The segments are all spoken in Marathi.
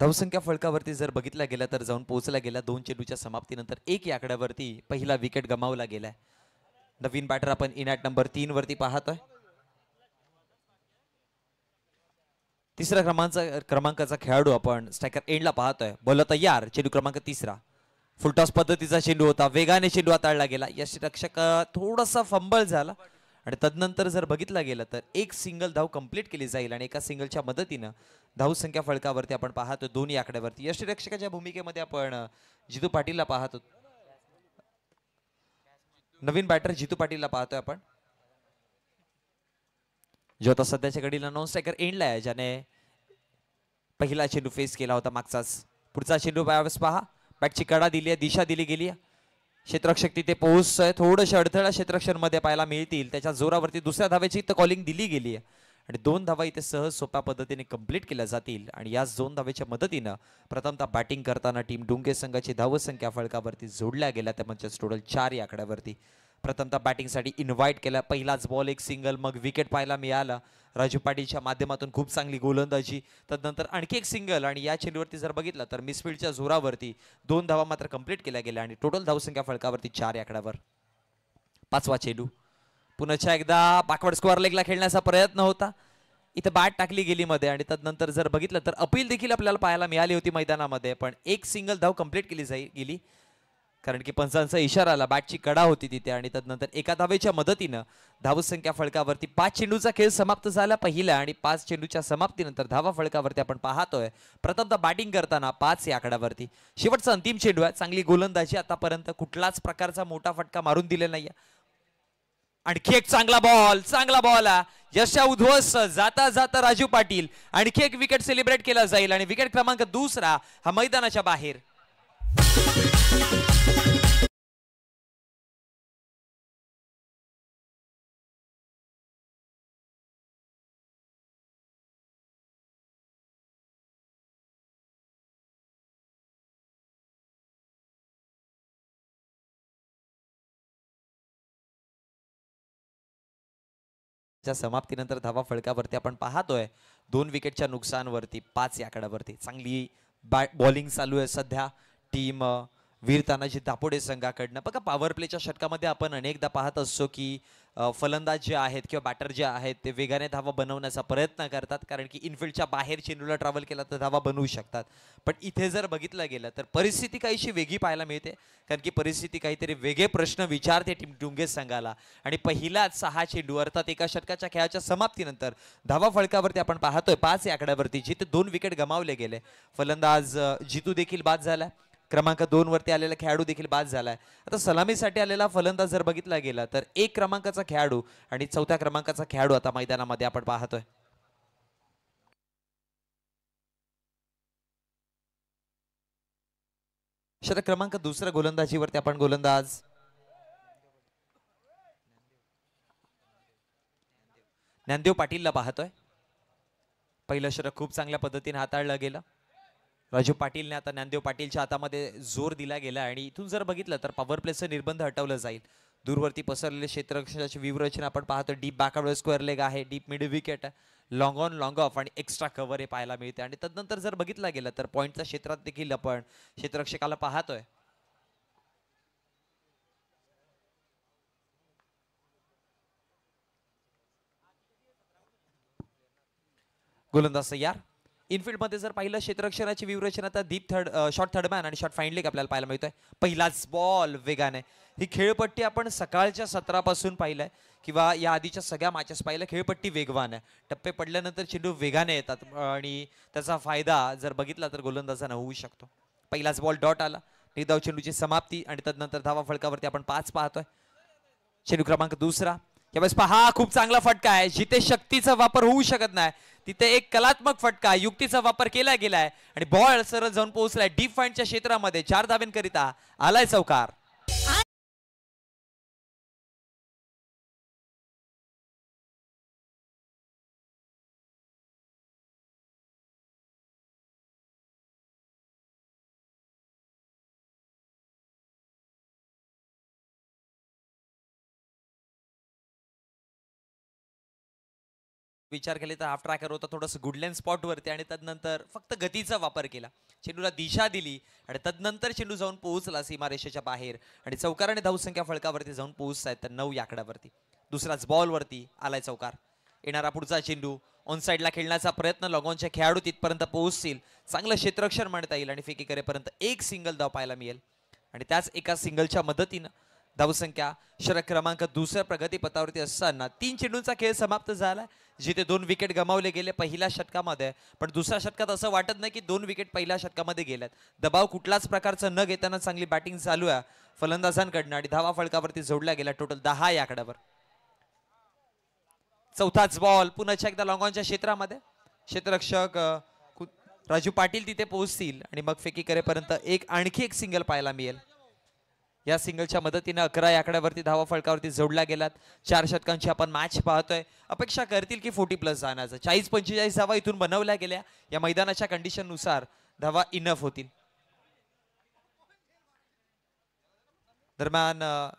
धावसंख्या फळकावरती जर बघितला गेला तर जाऊन पोहोचला गेला दोन चेंडूच्या समाप्तीनंतर एक आकड्यावरती पहिला विकेट गमावला गेलाय नवीन बॅटर आपण इनॅट नंबर तीन वरती पाहतोय तिसऱ्या क्रमांचा क्रमांकाचा खेळाडू आपण स्ट्रायकर एंडला पाहतोय बोल यार चेंडू क्रमांक तिसरा फुलटॉस पद्धतीचा चेंडू होता वेगाने चेंडू आताळला गेला रक्षक थोडासा फंबल झाला आणि तदनंतर जर बघितला गेला तर एक सिंगल धाव कंप्लीट केली जाईल आणि एका सिंगलच्या मदतीनं धावसंख्या फळकावरती आपण पाहतो दोन्ही आकड्यावरती यष्टीरक्षकाच्या भूमिकेमध्ये आपण जितू पाटीलला पाहतो नवीन बॅटर जितू पाटीलला पाहतोय आपण जो आता सध्याच्या घडीला नॉन स्ट्रायकर एंडला आहे ज्याने पहिला चेंडू फेस केला होता मागचाच पुढचा चेंडू पहा बॅटची कडा दिली आहे दिशा दिली गेली आहे क्षेत्रक्षक तिथे पोहोच थोडंशे अडथळा मध्ये पाहायला मिळतील त्याच्या जोरावरती दुसऱ्या धाव्याची तर कॉलिंग दिली गेली आहे आणि दोन धावा इथे सहज सोप्या पद्धतीने कंप्लीट केल्या जातील आणि याच दोन धावेच्या मदतीनं प्रथमतः बॅटिंग करताना टीम डुंगे संघाची धावसंख्या फळकावरती जोडल्या गेल्या त्या म्हणजेच टोटल चार या आकड्यावरती प्रथमतः बॅटिंगसाठी इन्व्हाइट केला पहिलाच बॉल एक सिंगल मग विकेट पाहायला मिळालं राजू पाटीलच्या माध्यमातून खूप चांगली गोलंदाजी तदनंतर आणखी एक सिंगल आणि या चेंडूवरती जर बघितलं तर मिसफिल्डच्या जोरावरती दोन धावा मात्र कंप्लीट केल्या गेल्या आणि टोटल धावसंख्या फळकावरती चार आकड्यावर पाचवा चेंडू पुन्हा एकदा बाकवड स्कोअर लेगला खेळण्याचा प्रयत्न होता इथं बॅट टाकली गेली मध्ये आणि तदनंतर जर बघितलं तर अपील देखील आपल्याला पाहायला मिळाली होती मैदानामध्ये पण एक सिंगल धाव कंप्लीट केली जाई गेली कारण की पंचांचा इशारा आला बॅटची कडा होती तिथे आणि त्यानंतर एका धावेच्या मदतीनं धावसंख्या फळकावरती पाच चेंडूचा खेळ समाप्त झाला पहिला आणि पाच चेंडूच्या समाप्तीनंतर धावा फळकावरती आपण पाहतोय प्रथमतः बॅटिंग करताना पाच या आकड्यावरती शेवटचा अंतिम चेंडू आहे चांगली गोलंदाजी आतापर्यंत कुठलाच प्रकारचा मोठा फटका मारून दिला नाही आणखी एक चांगला बॉल चांगला बॉल यशा उद्ध्वस्त जाता जाता राजू पाटील आणखी एक विकेट सेलिब्रेट केला जाईल आणि विकेट क्रमांक दुसरा हा मैदानाच्या बाहेर च्या समाप्तीनंतर धावा फळकावरती आपण पाहतोय दोन विकेटच्या नुकसानवरती पाच याकडावरती चांगली बॅ बॉलिंग चालू आहे सध्या टीम वीर तानाजी दापोडे संघाकडनं बघा पॉवर प्लेच्या षटकामध्ये आपण अनेकदा पाहत असतो की फलंदाज जे आहेत किंवा बॅटर जे आहेत ते वेगाने धावा बनवण्याचा प्रयत्न करतात कारण की इनफिल्डच्या बाहेर चेंडूला ट्रॅव्हल केला तर धावा बनवू शकतात पण इथे जर बघितलं गेलं तर परिस्थिती काहीशी वेगळी पाहायला मिळते कारण की परिस्थिती काहीतरी वेगळे प्रश्न विचारते टीम डुंगेस संघाला आणि पहिलाच सहा चेंडू अर्थात एका षटकाच्या खेळाच्या समाप्तीनंतर धावा फळकावरती आपण पाहतोय पाच आकड्यावरती जिथे दोन विकेट गमावले गेले फलंदाज जितू देखील बाद झाला क्रमांक दोन वरती आलेला खेळाडू देखील बाद झालाय आता सलामीसाठी आलेला फलंदाज जर बघितला गेला तर एक क्रमांकाचा खेळाडू आणि चौथ्या क्रमांकाचा खेळाडू आता मैदानामध्ये आपण पाहतोय शतक क्रमांक दुसरा गोलंदाजीवरती आपण गोलंदाज ज्ञानदेव पाटीलला पाहतोय पहिलं शतक खूप चांगल्या पद्धतीने हाताळलं गेलं राजू पाटीलने आता ज्ञानदेव पाटीलच्या हातामध्ये जोर दिला गेला आणि इथून जर बघितलं तर पॉवर प्लेस निर्बंध हटवलं जाईल दूरवरती पसरलेले क्षेत्रक्षकाची विवरचन आपण पाहतो डीप बॅकवर्ड स्क्वेअर लेग आहे deep mid wicket long on long off आणि एक्स्ट्रा कव्हर हे पाहायला मिळते आणि तदनंतर जर बघितलं गेलं तर पॉईंटच्या क्षेत्रात देखील आपण क्षेत्ररक्षकाला पाहतोय गोलंदाज सय्यार मध्ये जर पाहिलं क्षेत्ररक्षणाची व्यूवरचना तर deep third short third man आणि शॉर्ट फाईन आपल्याला पाहायला मिळतोय पहिलाच बॉल वेगाने ही खेळपट्टी आपण सकाळच्या सत्रापासून पाहिलंय किंवा या आधीच्या सगळ्या मॅचेस पाहिलं खेळपट्टी वेगवान आहे टप्पे पडल्यानंतर चेंडू वेगाने येतात आणि त्याचा फायदा जर बघितला तर गोलंदाजांना होऊ शकतो पहिलाच बॉल डॉट आला निदाव चेंडूची समाप्ती आणि त्यानंतर धावा फळकावरती आपण पाच पाहतोय चेंडू क्रमांक दुसरा यावेळेस पहा खूप चांगला फटका आहे जिथे शक्तीचा वापर होऊ शकत नाही तिथे एक कलात्मक फटका युक्तीचा वापर केला गेलाय आणि बॉल सरळ जाऊन पोहोचलाय डीप फाईंडच्या क्षेत्रामध्ये चार धाबेंकरिता आलाय चौकार विचार केले तर हाफ ट्रॅकर होता थोडंसं स्पॉट स्पॉटवरती आणि तदनंतर फक्त गतीचा वापर केला चेंडूला दिशा दिली आणि तदनंतर चेंडू जाऊन पोहोचला सीमारेषेच्या बाहेर आणि चौकार आणि धावसंख्या फळकावरती जाऊन पोहोचतायत तर नऊ याकड्यावरती दुसराच बॉलवरती आलाय चौकार येणारा पुढचा चेंडू ऑन साईडला खेळण्याचा प्रयत्न लॉगॉनच्या खेळाडू तिथपर्यंत पोहोचतील चांगलं क्षेत्रक्षण मांडता येईल आणि फेकी करेपर्यंत एक सिंगल धाव पाहायला मिळेल आणि त्याच एका सिंगलच्या मदतीनं धावसंख्या शरक क्रमांक दुसऱ्या प्रगतीपथावरती असताना तीन चेंडूंचा खेळ समाप्त झाला जिथे दोन विकेट गमावले गेले पहिल्या षटकामध्ये पण दुसऱ्या षटकात असं वाटत नाही की दोन विकेट पहिल्या षटकामध्ये गेल्यात दबाव कुठलाच प्रकारचा न घेताना चांगली बॅटिंग चालू आहे फलंदाजांकडनं आणि धावा फळकावरती जोडल्या गेला टोटल दहा या आकड्यावर चौथाच बॉल पुन्हा एकदा लॉंगॉनच्या क्षेत्रामध्ये क्षेत्ररक्षक राजू पाटील तिथे पोहोचतील आणि मग फेकी करेपर्यंत एक आणखी एक सिंगल पाहायला मिळेल या सिंगलच्या मदतीने अकरा या धावा फळकावरती जोडला गेलात चार षटकांची आपण मॅच पाहतोय अपेक्षा करतील की फोर्टी प्लस जाण्याचं चाळीस पंचेचाळीस धावा इथून बनवल्या गेल्या या मैदानाच्या नुसार धावा इनफ होतील दरम्यान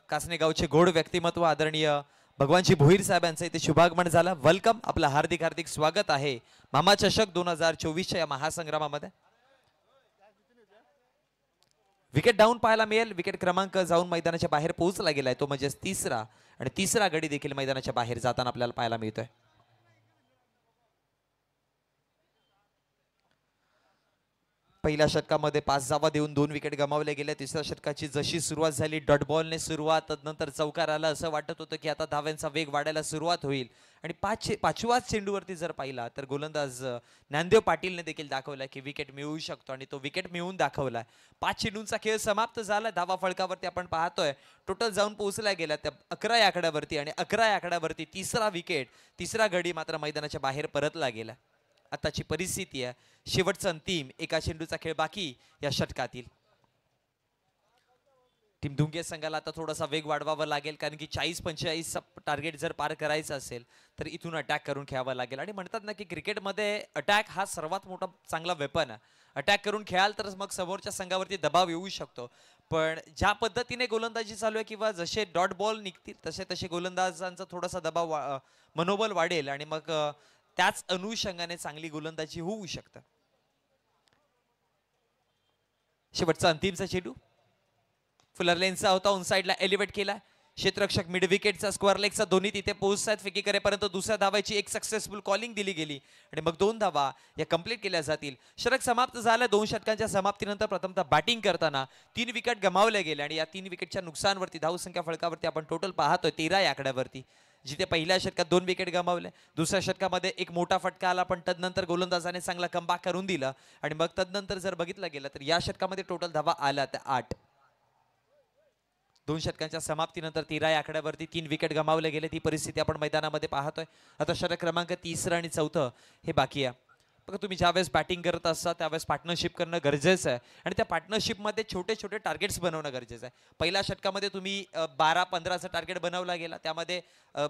कासनेगावचे गोड व्यक्तिमत्व आदरणीय भगवानजी भोईर साहेब इथे शुभागमन झालं वेलकम आपलं हार्दिक हार्दिक स्वागत आहे मामा चषक दोन हजार चोवीसच्या या महासंग्रामामध्ये विकेट डाऊन पाहायला मिळेल विकेट क्रमांक जाऊन मैदानाच्या बाहेर पोहोचला गेलाय तो म्हणजेच तिसरा आणि तिसरा गडी देखील मैदानाच्या बाहेर जाताना आपल्याला पाहायला मिळतोय पहिल्या षटकामध्ये पाच जावा देऊन दोन विकेट गमावले गेले तिसऱ्या षटकाची जशी सुरुवात झाली डॉटबॉलने सुरुवात नंतर चौकार आला असं वाटत होतं की आता धाव्यांचा वेग वाढायला सुरुवात होईल आणि पाच पाचव्याच चेंडूवरती जर पाहिला तर गोलंदाज ज्ञानदेव पाटीलने देखील दाखवला की विकेट मिळू शकतो आणि तो विकेट मिळून दाखवला पाच चेंडूंचा खेळ समाप्त झाला धावा फळकावरती आपण पाहतोय टोटल जाऊन पोहोचला गेला त्या अकरा या आकड्यावरती आणि अकरा या आकड्यावरती तिसरा विकेट तिसरा गडी मात्र मैदानाच्या बाहेर परतला गेला आताची परिस्थिती आहे शेवटचा अंतिम एका चेंडूचा खेळ बाकी या षटकातील टीम धुंगे संघाला आता थोडासा वेग वाढवावा लागेल कारण की चाळीस पंचेचाळीस टार्गेट जर पार करायचं असेल तर इथून अटॅक करून खेळावं लागेल आणि म्हणतात ना की क्रिकेटमध्ये अटॅक हा सर्वात मोठा चांगला वेपन आहे अटॅक करून खेळाल तर मग समोरच्या संघावरती दबाव येऊ शकतो पण ज्या पद्धतीने गोलंदाजी चालू आहे किंवा जसे डॉट बॉल निघतील तसे तसे गोलंदाजांचा थोडासा दबाव मनोबल वाढेल आणि मग त्याच अनुषंगाने चांगली गोलंदाजी होऊ शकतं शेवटचा अंतिमचा चेडू फुलर लेनचा होता उन साइडला एलिव्हेट केला क्षेत्रक्षक मिड विकेटचा स्क्वेअर लेगचा दोन्ही तिथे पोहोचतात फेकी करेपर्यंत दुसऱ्या धावाची एक सक्सेसफुल कॉलिंग दिली गेली आणि मग दोन धावा या कंप्लीट केल्या जातील षटक समाप्त झाल्या दोन षटकांच्या समाप्तीनंतर प्रथमतः बॅटिंग करताना तीन विकेट गमावल्या गेल्या आणि या तीन विकेटच्या नुकसानवरती धावसंख्या फळकावरती आपण टोटल पाहतोय तेरा या आकड्यावरती जिथे पहिल्या षटकात दोन विकेट गमावले दुसऱ्या षटकामध्ये एक मोठा फटका आला पण तदनंतर गोलंदाजाने चांगला कमबॅक करून दिला आणि मग तदनंतर जर बघितलं गेलं तर या षटकामध्ये टोटल धावा आला त्या आठ दोन षटकांच्या समाप्तीनंतर तेरा या आकड्यावरती तीन विकेट गमावले गेले ती परिस्थिती आपण मैदानामध्ये पाहतोय आता षटक क्रमांक तिसरं आणि चौथं हे बाकी आहे तुम्ही ज्यावेळेस बॅटिंग करत असता त्यावेळेस पार्टनरशिप करणं गरजेचं आहे आणि त्या पार्टनरशिपमध्ये छोटे छोटे टार्गेट्स बनवणं गरजेचं आहे पहिल्या षटकामध्ये तुम्ही बारा पंधराचं टार्गेट बनवला गेला त्यामध्ये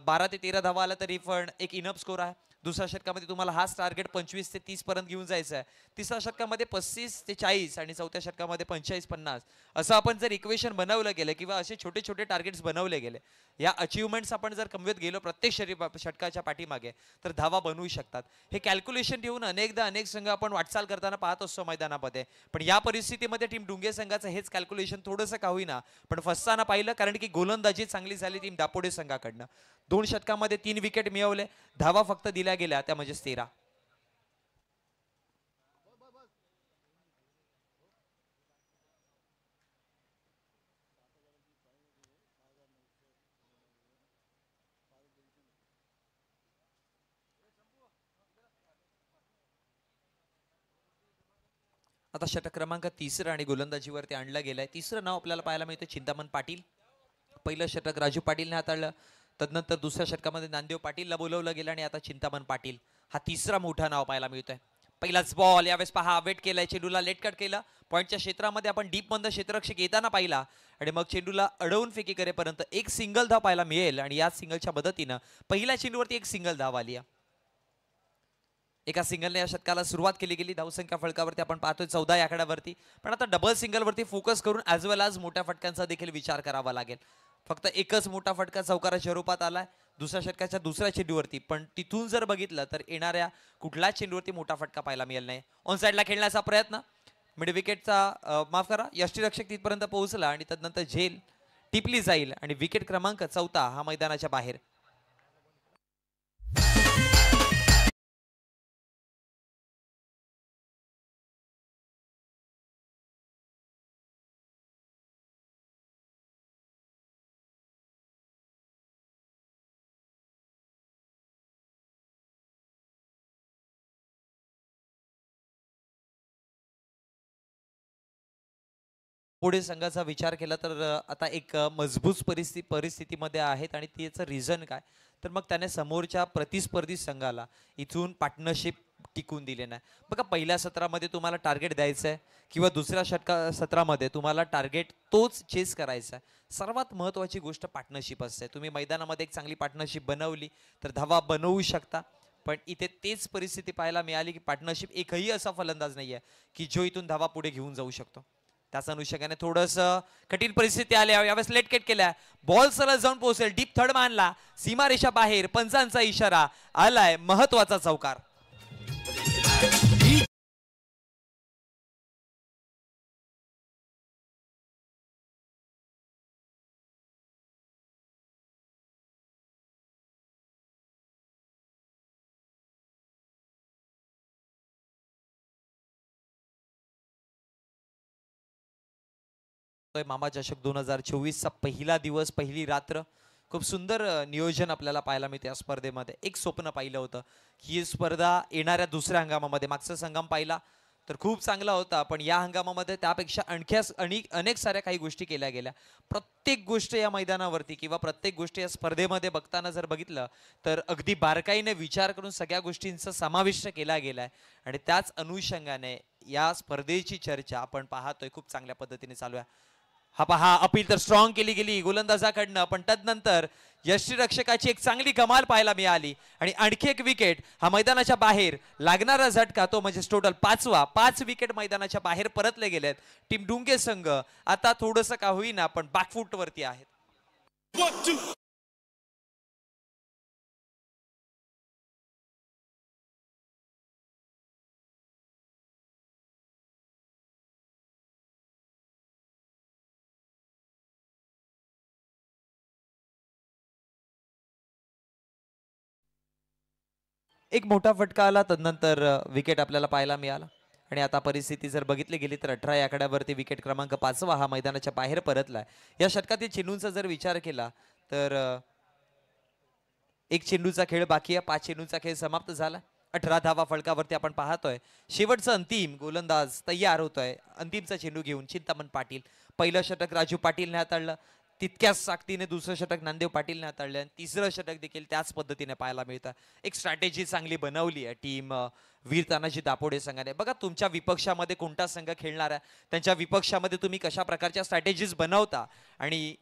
बारा ते तेरा धावा आला तर रिफंड एक इनअप स्कोर आहे दुसऱ्या षटकामध्ये तुम्हाला हाच टार्गेट पंचवीस ते तीस पर्यंत घेऊन जायचं आहे तिसऱ्या षटकामध्ये पस्तीस ते चाळीस आणि चौथ्या षटकामध्ये पंचेचाळीस पन्नास असं आपण जर इक्वेशन बनवलं गेलं किंवा असे छोटे छोटे टार्गेट्स बनवले गेले या अचिव्हमेंट्स आपण जर कमवत गेलो प्रत्येक शरीर षटकाच्या पाठीमागे तर धावा बनवू शकतात हे कॅल्क्युलेशन ठेवून अनेकदा अनेक संघ आपण वाटचाल करताना पाहत असतो मैदानामध्ये पण या परिस्थितीमध्ये टीम डुंगे संघाचं हेच कॅल्क्युलेशन थोडंसं का होईना पण फसताना पाहिलं कारण की गोलंदाजी चांगली झाली टीम दापोडे संघाकडनं दोन षटकामध्ये तीन विकेट मिळवले धावा फक्त दिल्या गेल्या त्या म्हणजे तेरा आता षटक क्रमांक तिसरं आणि गोलंदाजीवरती आणलं गेलंय तिसरं नाव आपल्याला पाहायला मिळतं चिंतामण पाटील पहिलं षटक राजू पाटीलने हाताळलं तदनंतर दुसऱ्या षटकामध्ये नांदेव पाटीलला बोलवलं गेलं आणि आता चिंतामन पाटील हा तिसरा मोठा नाव पाहायला मिळतोय पहिलाच बॉल यावेळेस पहा वेट केलाय चेंडूला लेटकट केलं पॉईंटच्या क्षेत्रामध्ये आपण डीप मंद क्षेत्ररक्षक येताना पाहिला आणि मग चेंडूला अडवून फेकी करेपर्यंत एक सिंगल धाव पाहायला मिळेल आणि या सिंगलच्या मदतीनं पहिल्या चेंडूवरती एक सिंगल धाव आली एका सिंगलने या षटकाला सुरुवात केली गेली धावसंख्या फळकावरती आपण पाहतोय चौदा आकड्यावरती पण आता डबल सिंगलवरती फोकस करून ॲज वेल आज मोठ्या फटक्यांचा देखील विचार करावा लागेल फक्त एकच मोठा फटका चौकाराच्या रूपात आलाय दुसऱ्या षटकाच्या दुसऱ्या चेंडूवरती पण तिथून जर बघितलं तर येणाऱ्या कुठल्याच चेंडूवरती मोठा फटका पाहायला मिळेल नाही ऑन साईडला खेळण्याचा प्रयत्न मिड विकेटचा माफ करा यष्टीरक्षक तिथपर्यंत पोहोचला आणि तदनंतर झेल टिपली जाईल आणि विकेट क्रमांक चौथा हा मैदानाच्या बाहेर पुढे संघाचा विचार केला तर आता एक मजबूत परिस्थिती परिस्थितीमध्ये आहेत आणि त्याचं रिझन काय तर मग त्याने समोरच्या प्रतिस्पर्धी संघाला इथून पार्टनरशिप टिकून दिले नाही बघा पहिल्या सत्रामध्ये तुम्हाला टार्गेट द्यायचं आहे किंवा दुसऱ्या षटका सत्रामध्ये तुम्हाला टार्गेट तोच चेस करायचा आहे सर्वात महत्त्वाची गोष्ट पार्टनरशिप असते तुम्ही मैदानामध्ये एक चांगली पार्टनरशिप बनवली तर धावा बनवू शकता पण इथे तेच परिस्थिती पाहायला मिळाली की पार्टनरशिप एकही असा फलंदाज नाही आहे की जो इथून धावा पुढे घेऊन जाऊ शकतो त्याच अनुषंगाने थोडस कठीण परिस्थिती आल्या यावेळेस लेट केट केल्या बॉल सरळ जाऊन पोहोचेल डीप थर्ड मानला सीमारेषा बाहेर पंचांचा इशारा आलाय महत्वाचा चौकार मामा चषक दोन हजार चोवीसचा पहिला दिवस पहिली रात्र खूप सुंदर नियोजन आपल्याला पाहायला मिळते या स्पर्धेमध्ये एक स्वप्न पाहिलं होतं ही स्पर्धा येणाऱ्या दुसऱ्या हंगामामध्ये मागचा संगम पाहिला तर खूप चांगला होता पण या हंगामामध्ये त्यापेक्षा आणखी अनेक अनेक साऱ्या काही गोष्टी केल्या गेल्या प्रत्येक गोष्ट या मैदानावरती किंवा प्रत्येक गोष्ट या स्पर्धेमध्ये बघताना जर बघितलं तर अगदी बारकाईने विचार करून सगळ्या गोष्टींचा समाविष्ट केला गेला आहे आणि त्याच अनुषंगाने या स्पर्धेची चर्चा आपण पाहतोय खूप चांगल्या पद्धतीने चालू आहे हा पहा अपील तर स्ट्रॉंग केली गेली गोलंदाजाकडनं पण तदनंतर यष्टीरक्षकाची एक चांगली कमाल पाहायला मिळाली आणि आणखी एक विकेट हा मैदानाच्या बाहेर लागणारा झटका तो म्हणजे टोटल पाचवा पाच विकेट मैदानाच्या बाहेर परतले गेलेत टीम डुंगे संघ आता थोडस का होईना पण वरती आहेत एक मोठा फटका आला तदनंतर विकेट आपल्याला पाहायला मिळाला आणि आता परिस्थिती जर बघितली गेली तर अठरा या आकड्यावरती विकेट क्रमांक पाचवा हा मैदानाच्या बाहेर परतला या षटकातील चेंडूंचा जर विचार केला तर एक चेंडूचा खेळ बाकी आहे पाच चेंडूंचा खेळ समाप्त झाला अठरा धावा फलकावरती आपण पाहतोय शेवटचं अंतिम गोलंदाज तयार होतोय अंतिमचा चेंडू घेऊन चिंतामण पाटील पहिलं षटक राजू पाटीलने हाताळलं तितक्याच साखतीने दुसरं षटक नांदेव पाटीलने हाताळलं आणि तिसरं षटक देखील त्याच पद्धतीने पाहायला मिळतं एक स्ट्रॅटेजी चांगली बनवली आहे टीम वीर तानाजी दापोडे संघाने बघा तुमच्या विपक्षामध्ये कोणता संघ खेळणार आहे त्यांच्या विपक्षामध्ये तुम्ही कशा प्रकारच्या स्ट्रॅटेजीज बनवता आणि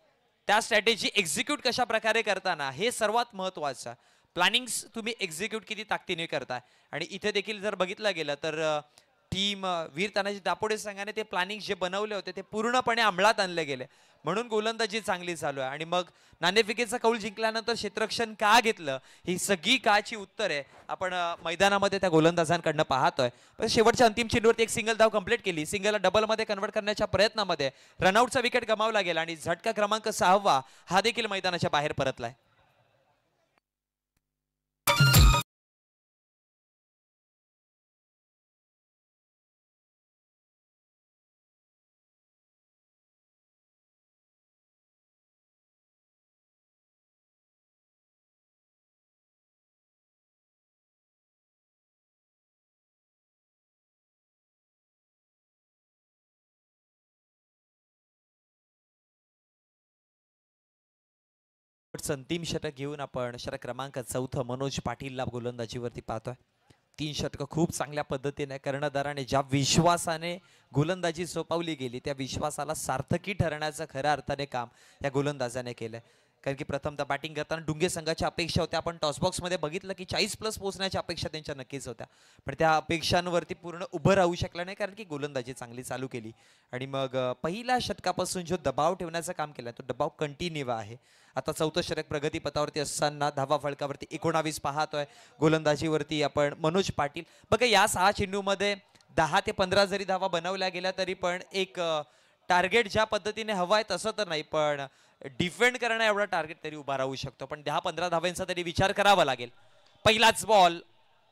त्या स्ट्रॅटेजी एक्झिक्यूट कशा प्रकारे करताना हे सर्वात महत्त्वाचं प्लॅनिंग्स तुम्ही एक्झिक्यूट किती ताकदीने करताय आणि इथे देखील जर बघितलं गेलं तर टीम वीर तानाजी दापोडे संघाने ते प्लॅनिंग जे बनवले होते ते पूर्णपणे अंमलात आणले गेले म्हणून गोलंदाजी चांगली चालू आहे आणि मग नाणेफिकेचा कौल जिंकल्यानंतर क्षेत्रक्षण का घेतलं ही सगळी काची उत्तर आहे आपण मैदानामध्ये त्या गोलंदाजांकडनं पाहतोय पण शेवटच्या अंतिम चेंडूवरती एक सिंगल धाव कंप्लीट केली सिंगलला डबलमध्ये कन्वर्ट करण्याच्या प्रयत्नामध्ये रनआउटचा विकेट गमावला गेला आणि झटका क्रमांक सहावा हा देखील मैदानाच्या बाहेर परतलाय शेवटचं अंतिम षटक घेऊन आपण षटक क्रमांक चौथं मनोज पाटीलला गोलंदाजीवरती पाहतोय तीन षटकं खूप चांगल्या पद्धतीने कर्णधाराने ज्या विश्वासाने गोलंदाजी सोपवली गेली त्या विश्वासाला सार्थकी ठरण्याचं खऱ्या अर्थाने काम या गोलंदाजाने केलं कारण की प्रथमतः बॅटिंग करताना डुंगे संघाच्या अपेक्षा होत्या आपण टॉसबॉक्समध्ये बघितलं की चाळीस प्लस पोहोचण्याच्या अपेक्षा त्यांच्या नक्कीच होत्या पण त्या अपेक्षांवरती पूर्ण उभं राहू शकलं नाही कारण की गोलंदाजी चांगली चालू केली आणि मग पहिल्या षटकापासून जो दबाव ठेवण्याचं काम केलं तो दबाव कंटिन्यू आहे आता चौथं षटक पथावरती असताना धावा फळकावरती एकोणावीस पाहतोय गोलंदाजीवरती आपण मनोज पाटील बघा या सहा चेंडूमध्ये दहा ते पंधरा जरी धावा बनवल्या गेल्या तरी पण एक टार्गेट ज्या पद्धतीने हवं आहे तसं तर नाही पण डिफेंड करणं एवढा टार्गेट तरी उभा राहू शकतो पण दहा पंधरा धाव्यांचा तरी विचार करावा लागेल पहिलाच बॉल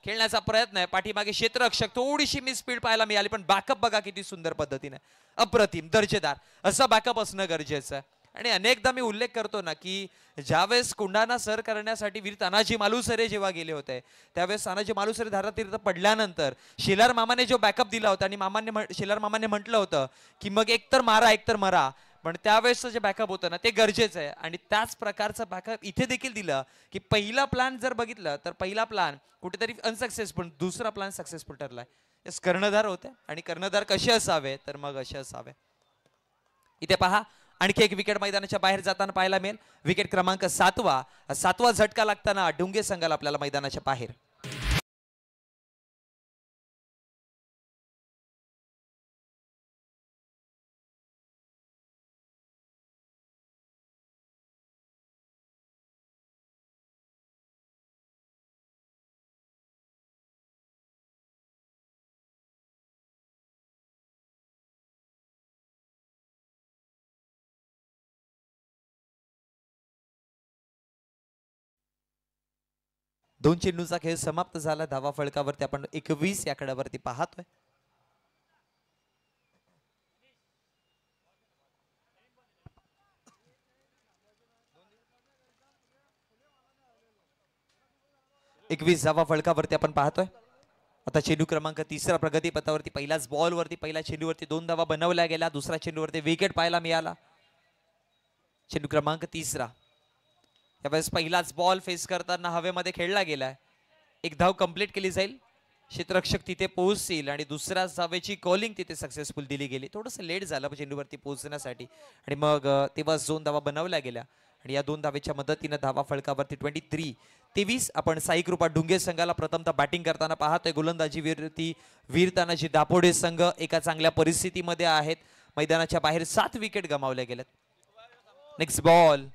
खेळण्याचा प्रयत्न आहे पाठीमागे क्षेत्ररक्षक थोडीशी मी स्पीड पाहायला मिळाली पण बॅकअप बघा किती सुंदर पद्धतीने अप्रतिम दर्जेदार असं बॅकअप असणं गरजेचं आहे आणि अनेकदा मी उल्लेख करतो ना की ज्यावेळेस कुंडाना सर करण्यासाठी वीर तानाजी मालुसरे जेव्हा गेले होते त्यावेळेस तानाजी मालुसरे धारातीर्थ पडल्यानंतर शेलार मामाने जो बॅकअप दिला होता आणि मामाने शिलार मामाने म्हटलं होतं की मग एकतर मारा एकतर मरा पण त्यावेळेस जे बॅकअप होतं ना ते गरजेचं आहे आणि त्याच प्रकारचं बॅकअप इथे देखील दिलं की पहिला प्लॅन जर बघितलं तर पहिला प्लॅन कुठेतरी अनसक्सेसफुल दुसरा प्लॅन सक्सेसफुल ठरलाय यस कर्णधार होते आणि कर्णधार कसे असावे तर मग असे असावे इथे पहा आणखी एक विकेट मैदानाच्या बाहेर जाताना पाहायला मिळेल विकेट क्रमांक सातवा सातवा झटका लागताना डुंगे संघाला आपल्याला मैदानाच्या बाहेर दोन चेंडूचा खेळ समाप्त झाला धावा फळकावरती आपण एकवीस याकड्यावरती पाहतोय एकवीस धावा फळकावरती आपण पाहतोय आता चेंडू क्रमांक तिसरा प्रगतीपथावरती पहिलाच बॉलवरती पहिल्या चेंडूवरती दोन धावा बनवल्या गेला दुसऱ्या चेंडूवरती विकेट पाहायला मिळाला चेंडू क्रमांक तिसरा यावेळेस पहिलाच बॉल फेस करताना हवेमध्ये खेळला गेलाय एक धाव कंप्लीट केली जाईल क्षेत्ररक्षक तिथे पोहोचतील आणि दुसऱ्या धावेची कॉलिंग तिथे सक्सेसफुल दिली गेली थोडस लेट झालं चेंडूवरती पोहोचण्यासाठी आणि मग तेव्हा दोन धावा बनवल्या गेल्या आणि या दोन धावेच्या मदतीनं धावा फळकावरती ट्वेंटी थ्री तेवीस आपण साई कृपा डुंगे संघाला प्रथमतः बॅटिंग करताना पाहतोय गोलंदाजी वीरती वीरताना जी दापोडे संघ एका चांगल्या परिस्थितीमध्ये आहेत मैदानाच्या बाहेर सात विकेट गमावल्या गेल्यात नेक्स्ट बॉल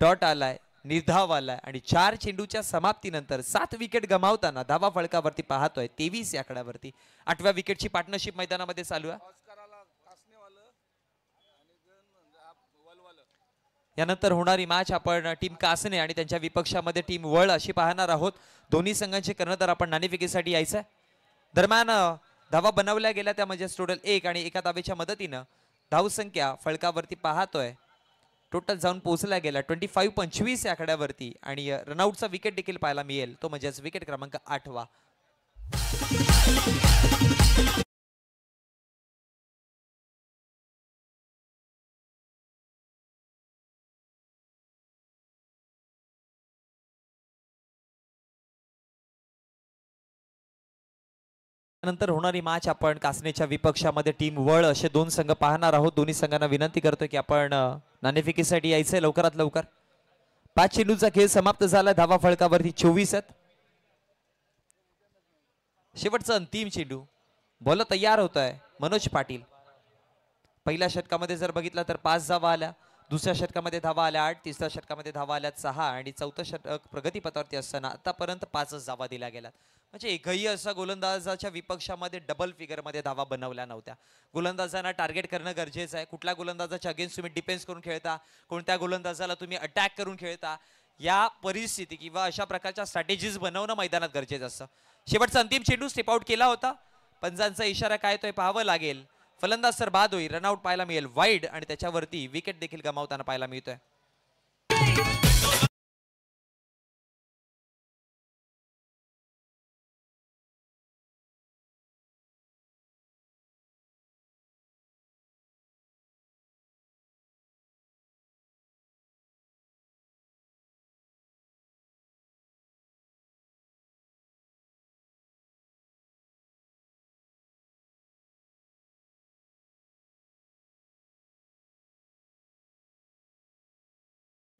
डॉट आलाय निर्धाव आहे आणि चार चेंडूच्या समाप्तीनंतर सात विकेट गमावताना धावा फळकावरती पाहतोय तेवीस आकड्यावरती आठव्या विकेटची पार्टनरशिप मैदानामध्ये चालू आहे म्हणजे यानंतर होणारी मॅच आपण टीम कासने आणि त्यांच्या विपक्षामध्ये टीम वळ अशी पाहणार आहोत दोन्ही संघांचे कर्णधार आपण नाणेफिकेसाठी यायचं दरम्यान धावा बनवल्या गेल्या त्या म्हणजे टोटल एक आणि एका धावेच्या मदतीनं संख्या फळकावरती पाहतोय टोटल जाऊन पोहोचला गेला ट्वेंटी फाईव्ह पंचवीस या आकड्यावरती आणि रनआउटचा विकेट देखील पाहायला मिळेल तो म्हणजेच विकेट क्रमांक आठवा नंतर होणारी मॅच आपण कासनेच्या विपक्षामध्ये टीम वळ असे दोन संघ पाहणार आहोत दोन्ही संघांना विनंती करतो की आपण नाणेफेकीसाठी यायचंय लवकरात लवकर पाच चेंडूचा खेळ समाप्त झाला धावा फळकावरती चोवीस आहेत शेवटचा अंतिम चेंडू बॉल तयार होत आहे मनोज पाटील पहिल्या षटकामध्ये जर बघितला तर पाच धावा आल्या दुसऱ्या षटकामध्ये धावा आल्या आठ तिसऱ्या षटकामध्ये धावा आल्यात सहा आणि चौथं षटक प्रगतीपथावरती असताना आतापर्यंत पाचच धावा दिल्या गेल्यात म्हणजे एकही असा गोलंदाजाच्या विपक्षामध्ये डबल फिगरमध्ये धावा बनवल्या नव्हत्या गोलंदाजांना टार्गेट करणं गरजेचं आहे कुठल्या गोलंदाजाच्या अगेन्स्ट तुम्ही डिफेन्स करून खेळता कोणत्या गोलंदाजाला तुम्ही अटॅक करून खेळता या परिस्थिती किंवा अशा प्रकारच्या स्ट्रॅटेजीज बनवणं मैदानात गरजेचं असतं शेवटचा अंतिम चेंडू स्टेप आउट केला होता पंजांचा इशारा काय तो पाहावं लागेल फलंदाज सर बाद होईल रनआउट पाहायला मिळेल वाईड आणि त्याच्यावरती विकेट देखील गमावताना पाहायला मिळतोय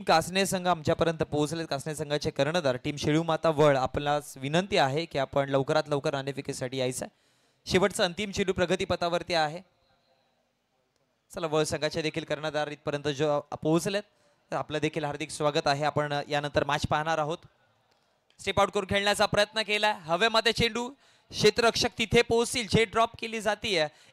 कासने संघ आमच्यापर्यंत पोहोचले कासने संघाचे कर्णधार टीम शेळूमाता वळ आपल्याला विनंती आहे की आपण लवकरात लवकर नाणेफिकेसाठी यायचं आहे शेवटचं अंतिम चेंडू प्रगतीपथावरती आहे चला वळ संघाचे देखील कर्णधार इथपर्यंत जो पोहोचलेत तर आपलं देखील हार्दिक स्वागत आहे आपण यानंतर मॅच पाहणार आहोत स्टेप आउट करून खेळण्याचा प्रयत्न केला हवेमध्ये चेंडू क्षेत्ररक्षक तिथे पोहोचतील जे ड्रॉप केली जाते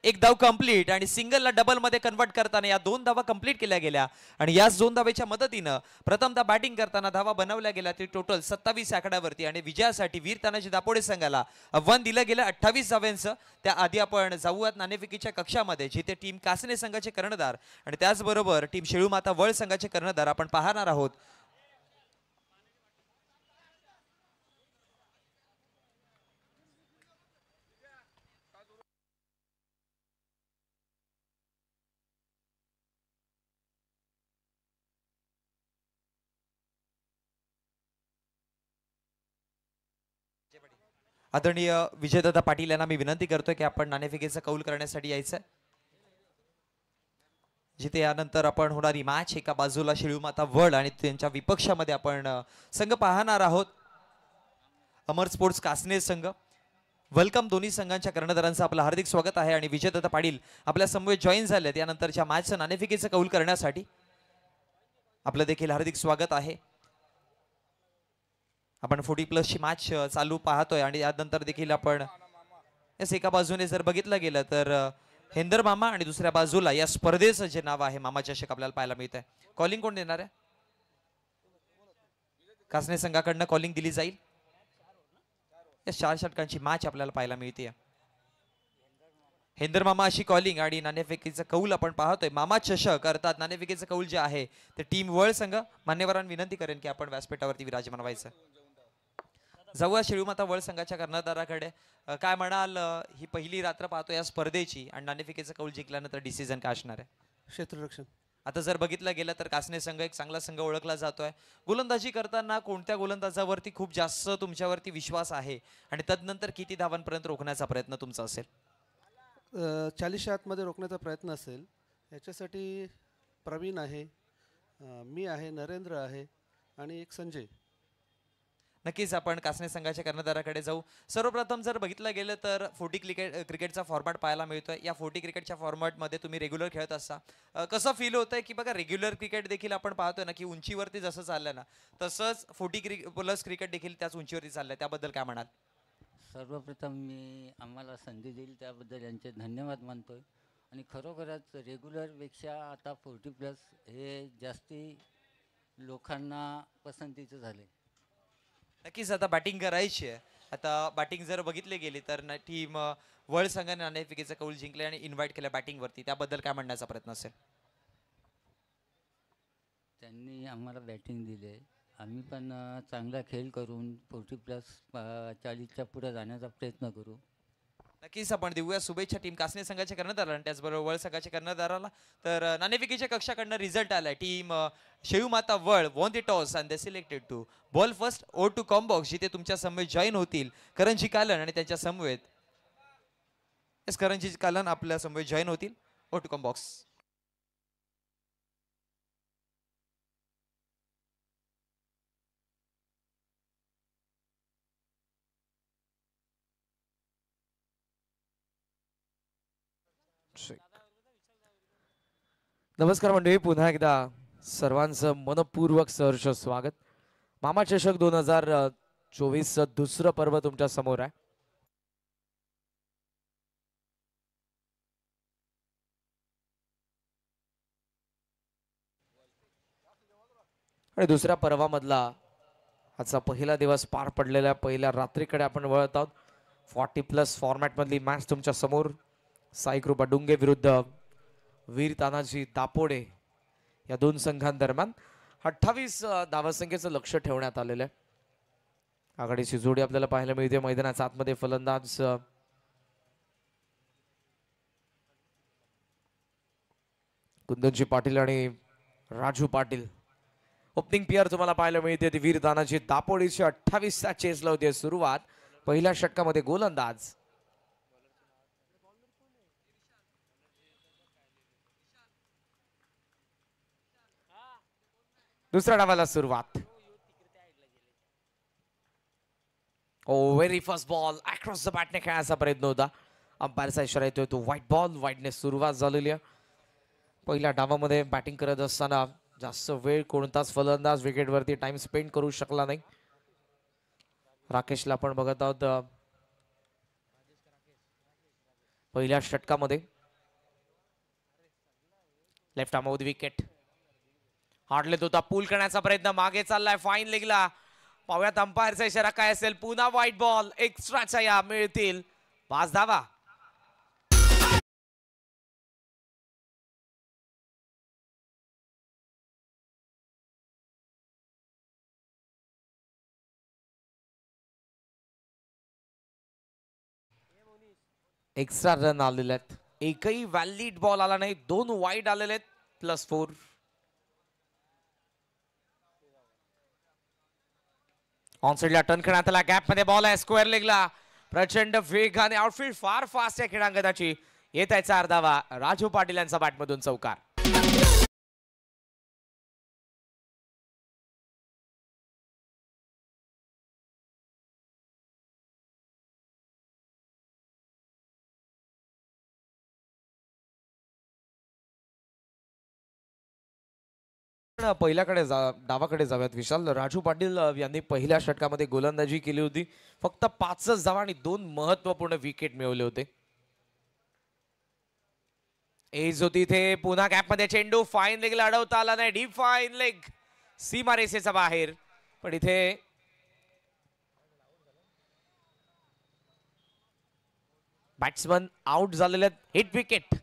एक धाव कम्प्लीट आणि सिंगलला मध्ये कन्वर्ट करताना या दोन धावा कम्प्लीट केल्या गेल्या आणि याच दोन धावेच्या मदतीनं प्रथमदा बॅटिंग करताना धावा बनवल्या गेल्या ती टोटल सत्तावीस आकड्यावरती आणि विजयासाठी वीर तानाजी दापोडे संघाला आव्हान दिलं गेलं अठ्ठावीस धाव्यांचं त्याआधी आपण जाऊयात नाणेफिकीच्या कक्षामध्ये जिथे टीम कासने संघाचे कर्णधार आणि त्याचबरोबर टीम शेळू माता वळ संघाचे कर्णधार आपण पाहणार आहोत आदरणीय विजयदादा पाटील यांना मी विनंती करतोय की आपण नाणेफेकीचा कौल करण्यासाठी यायचं जिथे यानंतर आपण होणारी मॅच एका बाजूला शिळूमाता वड आणि त्यांच्या विपक्षामध्ये आपण संघ पाहणार आहोत अमर स्पोर्ट्स कासने संघ वेलकम दोन्ही संघांच्या कर्णधारांचं आपलं हार्दिक स्वागत आहे आणि विजयदादा पाटील आपल्या समवेत जॉईन झालेत यानंतरच्या मॅचचं नाणेफिकेचं कौल करण्यासाठी आपलं देखील हार्दिक स्वागत आहे आपण फोर्टी ची मॅच चालू पाहतोय आणि यानंतर देखील आपण यस एका बाजूने जर बघितलं गेलं तर हेंदर मामा आणि दुसऱ्या बाजूला या स्पर्धेचं जे नाव आहे मामा चषक आपल्याला पाहायला मिळत आहे कॉलिंग कोण देणार आहे कासने संघाकडनं कॉलिंग दिली जाईल या चार षटकांची मॅच आपल्याला पाहायला मिळते हेंदर मामा अशी कॉलिंग आणि नाणेफेकीचं कौल आपण पाहतोय मामा चषक अर्थात नाणेफेकीचं कौल जे आहे ते टीम वर्ल्ड संघ मान्यवरांना विनंती करेन की आपण व्यासपीठावरती विराजमान व्हायचं जाऊया माता वर्ल्ड संघाच्या कर्णधाराकडे काय म्हणाल ही पहिली रात्र पाहतो या स्पर्धेची आणि नाणेफिकेचा कौल जिंकल्यानंतर डिसिजन काय असणार आहे क्षेत्ररक्षण आता जर बघितलं गेलं तर कासने संघ एक चांगला संघ ओळखला जातोय गोलंदाजी करताना कोणत्या गोलंदाजावरती खूप जास्त तुमच्यावरती विश्वास आहे आणि तदनंतर किती धावांपर्यंत रोखण्याचा प्रयत्न तुमचा असेल चाळीसशे आतमध्ये रोखण्याचा प्रयत्न असेल याच्यासाठी प्रवीण आहे मी आहे नरेंद्र आहे आणि एक संजय नक्कीच आपण कासने संघाच्या कर्णधाराकडे जाऊ सर्वप्रथम जर बघितलं गेलं तर फोर्टी क्रिकेट क्रिकेटचा फॉर्मॅट पाहायला मिळतोय या फोटी क्रिकेटच्या फॉर्मॅटमध्ये तुम्ही रेग्युलर खेळत असता कसं फील होतं की बघा रेग्युलर क्रिकेट देखील आपण पाहतोय ना की उंचीवरती जसं चाललं ना तसंच फोर्टी क्रिक प्लस क्रिकेट देखील त्याच उंचीवरती चाललंय त्याबद्दल काय म्हणाल सर्वप्रथम मी आम्हाला संधी देईल त्याबद्दल यांचे धन्यवाद मानतोय आणि खरोखरच रेग्युलरपेक्षा आता फोर्टी प्लस हे जास्ती लोकांना पसंतीचं आहे नक्कीच आता बॅटिंग करायची आहे आता बॅटिंग जर बघितली गेली तर टीम वर्ल्ड संघाने नाणेफिकेचा कौल जिंकले आणि इन्व्हाइट केलं बॅटिंगवरती त्याबद्दल काय म्हणण्याचा प्रयत्न असेल त्यांनी आम्हाला बॅटिंग दिले आम्ही पण चांगला खेळ करून फोर्टी प्लस चाळीसच्या पुढे जाण्याचा प्रयत्न करू नक्कीच आपण देऊया शुभेच्छा टीम कासने संघाच्या कर्णधाराला आणि त्याचबरोबर वळ संघाच्या कर्णधाराला तर नाणेफिकीच्या कक्षाकडनं रिझल्ट आलाय टीम शेवमाता वळ won the toss and they selected to bowl first ओ टू कॉम्बॉक्स जिथे तुमच्या समवेत जॉईन होतील करंजी कालन आणि त्यांच्या समवेत करंजी कालन आपल्या समवेत जॉईन होतील ओ टू कॉम्बॉक्स नमस्कार मंडळी पुन्हा एकदा सर्वांचं मनपूर्वक सहर्ष स्वागत मामा चषक दोन हजार चोवीस दुसरं पर्व तुमच्या समोर आहे आणि दुसऱ्या पर्वामधला आजचा पहिला दिवस पार पडलेल्या पहिल्या रात्रीकडे आपण वळत आहोत फॉर्टी प्लस फॉर्मॅटमधली मॅच तुमच्या समोर साईकृपा डुंगे विरुद्ध वीर तानाजी दापोडे या दोन संघांदरम्यान अठ्ठावीस धावसंख्येचं लक्ष ठेवण्यात आलेलं आहे आघाडीची जोडी आपल्याला पाहायला मिळते मैदानाच्या आतमध्ये फलंदाज कुंदनजी पाटील आणि राजू पाटील ओपनिंग पियर तुम्हाला पाहायला मिळते वीर दानाजी दापोडीची अठ्ठावीसच्या चेसला होती सुरुवात पहिल्या षटकामध्ये गोलंदाज दुसऱ्या डावाला सुरुवात ओ very first ball across the बॅटने खेळायचा प्रयत्न होता अंपायरचा इशारा येतोय तो व्हाईट बॉल व्हाईटने सुरुवात झालेली आहे पहिल्या डावामध्ये बॅटिंग करत असताना जास्त वेळ कोणताच फलंदाज विकेटवरती टाइम स्पेंड करू शकला नाही राकेशला आपण बघत आहोत पहिल्या षटकामध्ये लेफ्ट आर्म विकेट तो पूल करण्याचा प्रयत्न मागे चाललाय फाईन लेगला पाहुयात अंपायरचा इशारा काय असेल पुन्हा व्हाईट बॉल एक्स्ट्रा या मिळतील पाच धावा एक्स्ट्रा रन आलेले आहेत एकही व्हॅलिड बॉल आला नाही दोन वाईट आलेले आहेत प्लस फोर ला टर्न करण्यात आला मध्ये बॉल आहे स्क्वेअर लेगला प्रचंड वेगाने आउटफील्ड फार फास्ट आहे खेळांगदाची येत आहे अर्धावा राजू पाटील यांचा बॅटमधून चौकार पहिल्याकडे जा डावाकडे जाव्यात विशाल राजू पाटील यांनी पहिल्या षटकामध्ये गोलंदाजी केली होती फक्त पाचच धावा आणि दोन महत्वपूर्ण विकेट मिळवले होते एज होती इथे पुन्हा कॅपमध्ये चेंडू फाईन लेग अडवता आला नाही डीप फाईन लेग सीमा रेसेचा बाहेर पण इथे बॅट्समन आउट झालेले हिट विकेट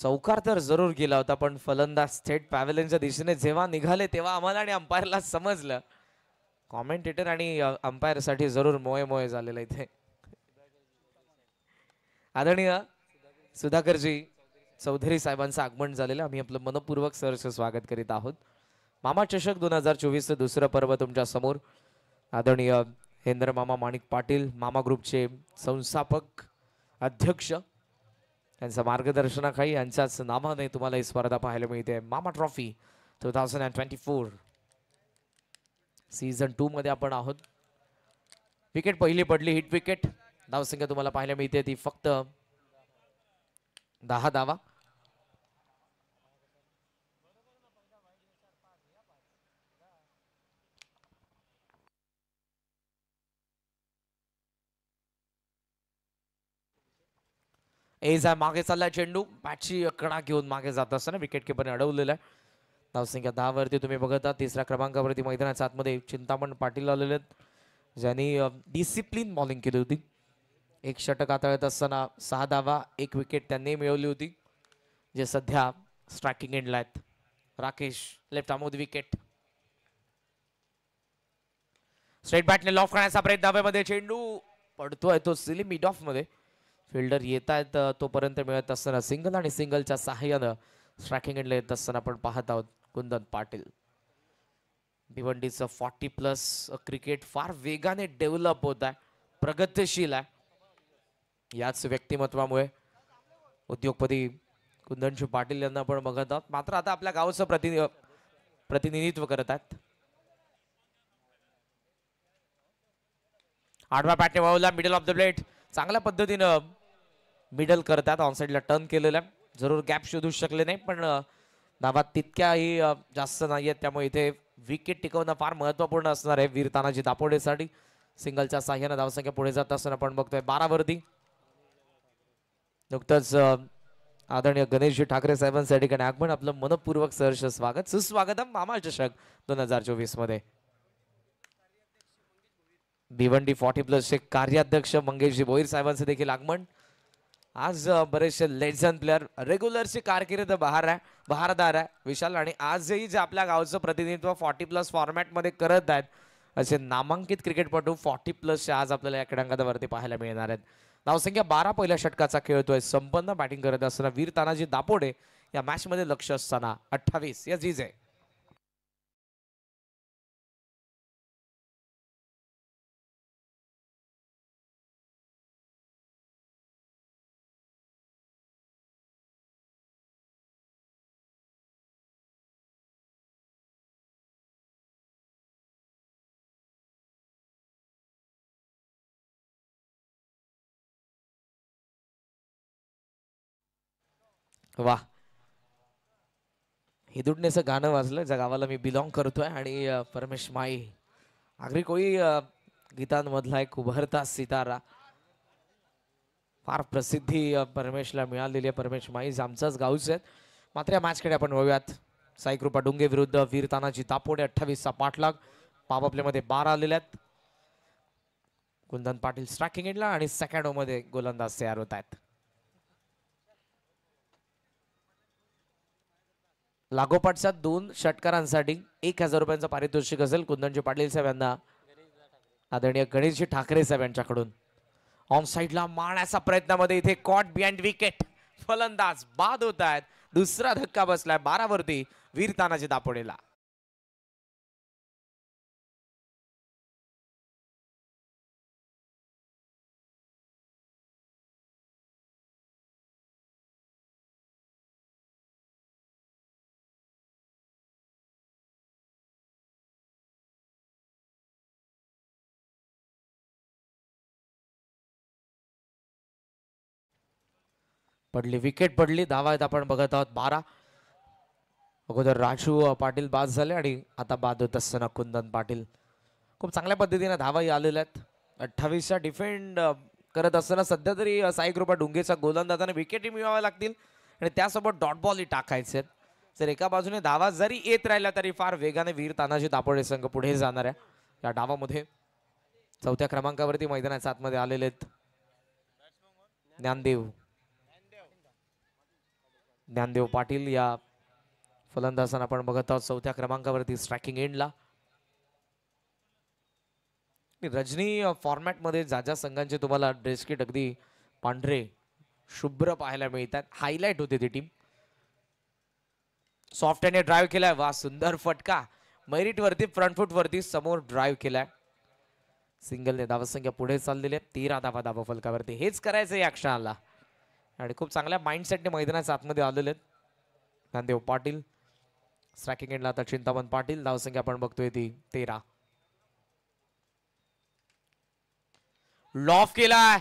चौकार तर जरूर गेला होता पण फलंदाज थेट पॅव्हलनच्या दिशेने जेव्हा निघाले तेव्हा आम्हाला आणि अंपायरला समजलं कॉमेंटेटर आणि अंपायरसाठी जरूर मोये मोय झालेलं इथे आदरणीय सुधाकरजी चौधरी साहेबांचं आगमन झालेलं आम्ही आपलं मनपूर्वक सहर्ष स्वागत करीत आहोत मामा चषक दोन हजार चोवीसचं दुसरं पर्व तुमच्या समोर आदरणीय हेंद्र मामा माणिक पाटील मामा ग्रुपचे संस्थापक अध्यक्ष त्यांचं काही यांच्याच नामाने तुम्हाला ही स्पर्धा पाहायला मिळते Mama trophy two thousand and twenty four season टूमध्ये आपण आहोत विकेट पहिली पडली हिट विकेट धावसंख्या तुम्हाला पाहायला मिळते ती फक्त दहा धावा एज आहे मागे चाललाय चेंडू बॅटची कडा घेऊन मागे जात असताना विकेट किपरने अडवलेला आहे धावसंख्या दहावरती तुम्ही बघत आहात तिसऱ्या क्रमांकावरती मैदानाच्या आतमध्ये चिंतामण पाटील आलेले आहेत ज्यांनी डिसिप्लिन बॉलिंग केली होती एक षटक हाताळत असताना सहा धावा एक विकेट त्यांनी मिळवली होती जे सध्या स्ट्रायकिंग एंडला आहेत Rakesh left Amod wicket straight बॅटने लॉफ करण्याचा प्रयत्न धाब्यामध्ये चेंडू पडतोय तो सिली मिड ऑफ मध्ये फिल्डर येत आहेत तोपर्यंत मिळत असताना सिंगल आणि सिंगलच्या सहाय्यानं स्ट्रॅकिंग एंडला येत असताना आपण पाहत आहोत कुंदन पाटील भिवंडीचं फॉर्टी प्लस क्रिकेट फार वेगाने डेव्हलप होत आहे प्रगतशील आहे याच व्यक्तिमत्वामुळे उद्योगपती कुंदनजी पाटील यांना आपण बघत आहोत मात्र आता आपल्या गावचं प्रतिनि प्रतिनिधित्व करत आहेत आठवा पॅटने वावला मिडल ऑफ द प्लेट चांगल्या पद्धतीनं मिडल करतात ऑनसाईडला टर्न केलेला जरूर गॅप शोधू शकले नाही पण धावात तितक्याही जास्त नाही आहेत त्यामुळे इथे विकेट टिकवणं फार महत्त्वपूर्ण असणार आहे वीर तानाजी दापोडेसाठी सिंगलच्या साह्यानं धावसंख्या पुढे जात असताना आपण बघतोय वरती नुकतंच आदरणीय गणेशजी ठाकरे साहेबांसाठी ठिकाणी आगमन आपलं मनपूर्वक सहर्ष स्वागत सुस्वागत मामा चषक दोन हजार चोवीस मध्ये भिवंडी फॉर्टी प्लसचे कार्याध्यक्ष मंगेशजी भोईर साहेबांचे देखील आगमन आज बरेचसे लेझन प्लेअर रेग्युलरची कारकिर्द बहार आहे बहारदार आहे विशाल आणि आजही जे आपल्या गावचं प्रतिनिधित्व फॉर्टी प्लस फॉर्मॅटमध्ये करत आहेत असे नामांकित क्रिकेटपटू फॉर्टी प्लसचे आज आपल्याला या क्रीडांकावरती पाहायला मिळणार आहेत धावसंख्या बारा पहिल्या षटकाचा खेळतोय संपन्न बॅटिंग करत असताना वीर तानाजी दापोडे या मॅचमध्ये लक्ष असताना अठ्ठावीस या आहे वा हिदुडनेचं गाणं वाजलं ज्या गावाला मी बिलॉंग करतोय आणि परमेश माई आगरी कोळी गीतांमधला एक उभरता सितारा फार प्रसिद्धी परमेशला मिळालेली आहे परमेश माई आमचाच गाऊच आहेत मात्र या मॅचकडे आपण वळूयात कृपा डोंगे विरुद्ध वीर तानाजी तापोडे अठ्ठावीसचा पाठलाग पाप मध्ये बारा आलेल्या आहेत कुंदन पाटील स्ट्राकिंग इंडला आणि मध्ये गोलंदाज तयार होत आहेत लागोपाठच्या दोन षटकारांसाठी एक हजार रुपयांचं पारितोषिक असेल कुंदनजी पाटील साहेब यांना आदरणीय गणेशजी ठाकरे साहेब यांच्याकडून ऑन साईडला मारण्याचा प्रयत्नामध्ये इथे कॉट बिहाइंड विकेट फलंदाज बाद होत आहेत दुसरा धक्का बसलाय बारावरती वीर तानाजी दापोडेला पडली विकेट पडली धावा आपण बघत आहोत बारा अगोदर राजू पाटील बाद झाले आणि आता बाद होत असताना कुंदन पाटील खूप चांगल्या पद्धतीने धावाही आलेल्या आहेत अठ्ठावीसचा डिफेंड करत असताना सध्या तरी साई कृपा डुंगेचा गोलंदाजाने विकेटही मिळवाव्या लागतील आणि त्यासोबत डॉट बॉलही टाकायचे जर एका बाजूने धावा जरी येत राहिला तरी फार वेगाने वीर तानाजी दापोडे संघ पुढे जाणार आहे या डावामध्ये चौथ्या क्रमांकावरती मैदानाच्या आतमध्ये आलेले आहेत ज्ञानदेव ज्ञानदेव पाटील या फलंदाजांना आपण बघत आहोत चौथ्या क्रमांकावरती स्ट्रॅकिंग एंडला रजनी फॉर्मॅटमध्ये ज्या ज्या संघांचे तुम्हाला ड्रेस अगदी पांढरे शुभ्र पाहायला मिळतात हायलाईट होते ती टीम सॉफ्ट हँडने ड्राईव्ह केलाय वा सुंदर फटका मेरिटवरती वरती समोर ड्राईव्ह केलाय सिंगलने संख्या पुढे चाललेली आहे तेरा धावा धावा फलकावरती हेच करायचं या क्षणाला आणि खूप चांगल्या माइंडसेटने मैदानाच्या आतमध्ये आलेले आहेत ज्ञानदेव पाटील स्ट्रॅकिंग एंडला आता चिंतामन पाटील धावसंख्या आपण बघतोय ती तेरा लॉफ केलाय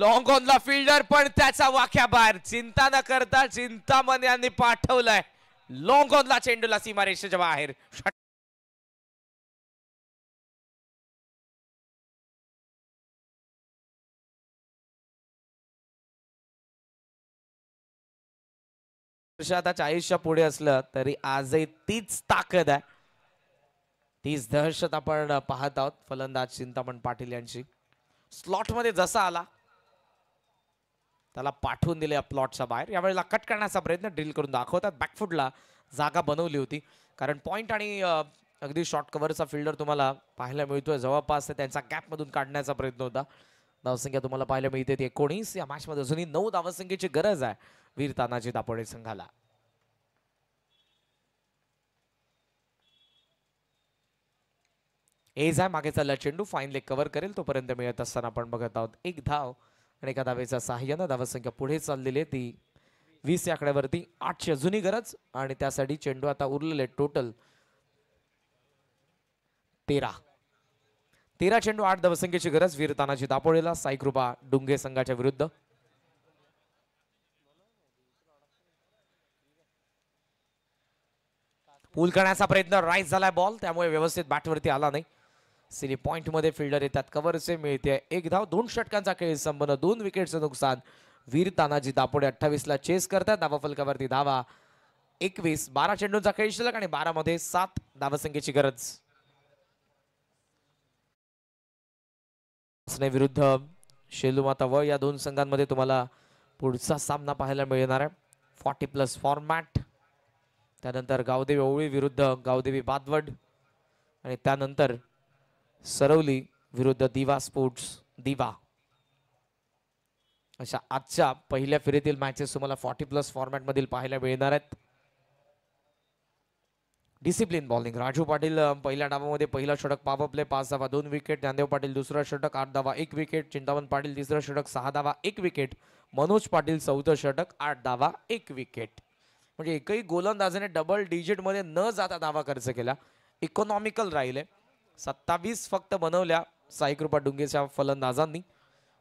लॉंग ऑनला फिल्डर पण त्याचा वाख्या बाहेर चिंता न करता चिंतामन यांनी पाठवलंय लॉंग ऑनला चेंडूला सीमारेषेच्या बाहेर वर्ष आता चाळीसच्या पुढे असलं तरी आजही तीच ताकद आहे तीच दहशत आपण पाहत आहोत फलंदाज चिंतामण पाटील यांची स्लॉटमध्ये जसा आला त्याला पाठवून दिले या प्लॉटच्या बाहेर यावेळेला कट करण्याचा प्रयत्न ड्रिल करून दाखवतात बॅकफुटला जागा बनवली होती कारण पॉईंट आणि अगदी शॉर्ट कव्हरचा फिल्डर तुम्हाला पाहायला मिळतोय जवळपास त्यांचा मधून काढण्याचा प्रयत्न होता धावसंख्या तुम्हाला पाहायला मिळते एकोणीस या मॅचमध्ये अजूनही नऊ धावसंख्येची गरज आहे वीर तानाजी दापोडे संघाला एज आहे मागे चालला चेंडू फाईन कव्हर करेल तोपर्यंत मिळत असताना आपण बघत आहोत एक धाव आणि एका धावेचा सहाय्यानं धावसंख्या पुढे चाललेली आहे ती वीस आकड्यावरती आठशे जुनी गरज आणि त्यासाठी चेंडू आता उरलेले टोटल तेरा तेरा चेंडू आठ धावसंख्येची गरज वीर तानाजी दापोळेला साईकृपा डुंगे संघाच्या विरुद्ध पूल करण्याचा प्रयत्न राईस झालाय बॉल त्यामुळे व्यवस्थित बॅटवरती आला नाही सिरी पॉईंटमध्ये फिल्डर येतात कव्हरसे मिळते एक धाव दोन षटकांचा खेळ संबंध दोन विकेटचं नुकसान वीर तानाजी दापोडे अठ्ठावीसला चेस करतात धावा फलकावरती धावा एकवीस बारा चेंडूंचा खेळ शिल्लक आणि बारामध्ये सात धावसंख्येची गरज विरुद्ध माता व या दोन संघांमध्ये तुम्हाला पुढचा सामना पाहायला मिळणार आहे फॉर्टी प्लस फॉर्मॅट त्यानंतर गावदेवी ओवळी विरुद्ध गावदेवी बादवड आणि त्यानंतर सरवली विरुद्ध दिवा स्पोर्ट्स दिवा अशा आजच्या पहिल्या फेरीतील मॅचेस तुम्हाला फॉर्टी प्लस मधील पाहायला मिळणार आहेत डिसिप्लिन बॉलिंग राजू पाटील पहिल्या डावामध्ये पहिला षटक पावर पाच धावा दोन विकेट ज्ञानदेव पाटील दुसरा षटक आठ धावा एक विकेट चिंतावन पाटील तिसरा षटक सहा धावा एक विकेट मनोज पाटील चौथं षटक आठ धावा एक विकेट म्हणजे एकही गोलंदाजाने डबल डिजिटमध्ये न जाता धावा खर्च केला इकॉनॉमिकल राहिले सत्तावीस फक्त बनवल्या साईकृपा डुंगेच्या फलंदाजांनी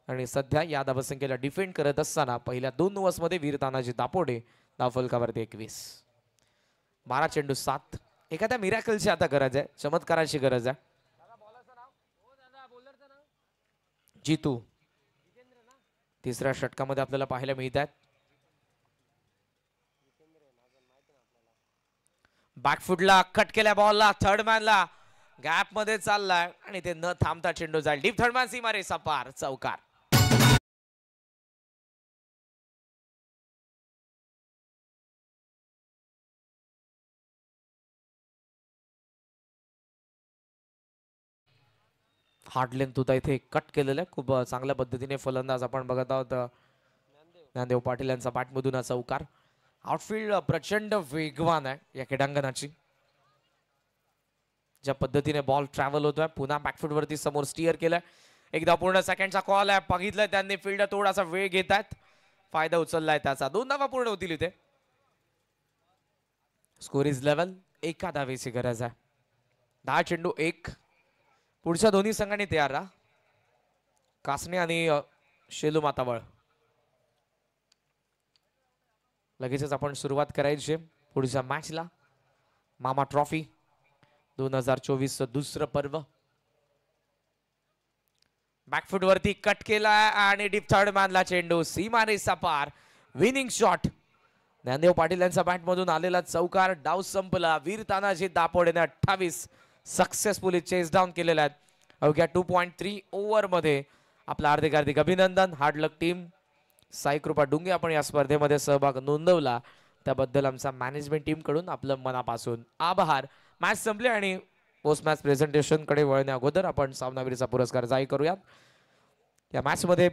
आणि सध्या या धावसंख्येला डिफेंड करत असताना पहिल्या दोन मध्ये वीर तानाजी दापोडे धावफलकावरती एकवीस बारा चेंडू सात एखाद्या मिरॅकलची आता गरज आहे चमत्काराची गरज आहे जितू तिसऱ्या षटकामध्ये आपल्याला पाहायला मिळत आहेत बॅकफुटला कट केल्या बॉलला थर्ड मॅनला गॅप मध्ये चाललाय आणि ते न थांबता चेंडू जाईल डीप थर्डमान मारे सपार चौकार हार्ड लेंथ होता इथे कट केलेलं आहे खूप चांगल्या पद्धतीने फलंदाज आपण बघत आहोत ज्ञानदेव पाटील यांचा पाठमधून हा चौकार आउटफील्ड प्रचंड वेगवान आहे या क्रीडांगणाची ज्या पद्धतीने बॉल ट्रॅव्हल होतोय पुन्हा बॅकफुटवरती समोर स्टिअर केलाय एकदा पूर्ण सेकंडचा कॉल आहे बघितलंय त्यांनी फिल्ड थोडासा वेळ घेत आहेत फायदा उचललाय त्याचा दोन धावा पूर्ण होतील इथे स्कोर इज लेवल एका धावेची गरज आहे दहा चेंडू एक पुढच्या दोन्ही संघांनी तयार राहा कासणे आणि शेलू मातावळ लगेचच आपण सुरुवात करायची पुढच्या मॅचला मामा ट्रॉफी दोन हजार चोवीस च दुसरं पर्व बॅकफुट वरती कट केला आणि डीप थर्ड मॅनला चेंडू सीमा सीमारेचा पार विनिंग शॉट ज्ञानदेव पाटील यांचा बॅट मधून आलेला चौकार डाव संपला वीर तानाजी दापोडेने अठ्ठावीस सक्सेसफुली चेस डाऊन केलेला आहेत अवघ्या टू पॉईंट थ्री मध्ये आपला हार्दिक हार्दिक अभिनंदन हार्डलक टीम साई कृपा डुंगे आपण या स्पर्धेमध्ये सहभाग नोंदवला त्याबद्दल आमचा मॅनेजमेंट टीम कडून आपलं मनापासून आभार मॅच संपली आणि पोस्ट मॅच कड़े वळण्या अगोदर आपण सामनावीरचा पुरस्कार जाहीर करूयात या मॅचमध्ये